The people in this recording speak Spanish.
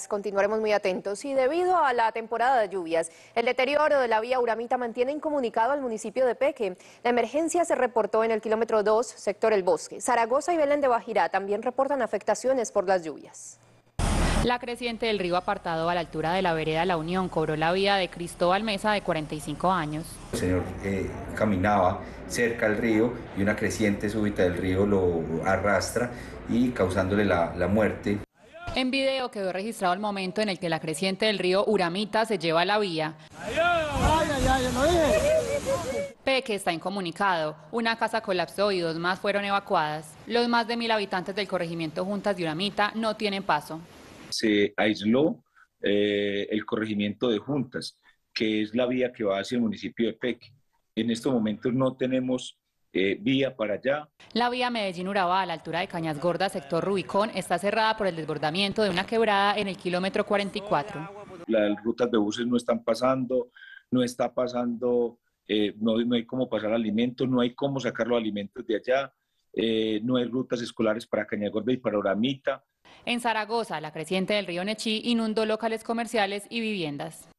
Pues, continuaremos muy atentos. Y debido a la temporada de lluvias, el deterioro de la vía Uramita mantiene incomunicado al municipio de Peque. La emergencia se reportó en el kilómetro 2, sector El Bosque. Zaragoza y Belén de Bajirá también reportan afectaciones por las lluvias. La creciente del río apartado a la altura de la vereda La Unión cobró la vida de Cristóbal Mesa de 45 años. El señor eh, caminaba cerca al río y una creciente súbita del río lo arrastra y causándole la muerte. En video quedó registrado el momento en el que la creciente del río Uramita se lleva a la vía. Peque está incomunicado. Una casa colapsó y dos más fueron evacuadas. Los más de mil habitantes del corregimiento Juntas de Uramita no tienen paso. Se aisló eh, el corregimiento de Juntas, que es la vía que va hacia el municipio de Peque. En estos momentos no tenemos eh, vía para allá. La vía Medellín-Urabá, a la altura de Cañas Gordas, sector Rubicón, está cerrada por el desbordamiento de una quebrada en el kilómetro 44. Las rutas de buses no están pasando, no está pasando, eh, no, no, hay cómo pasar alimentos, no hay cómo sacar los alimentos de allá, eh, no hay rutas escolares para Cañas Gordas y para Oramita. En Zaragoza, la creciente del río Nechí inundó locales comerciales y viviendas.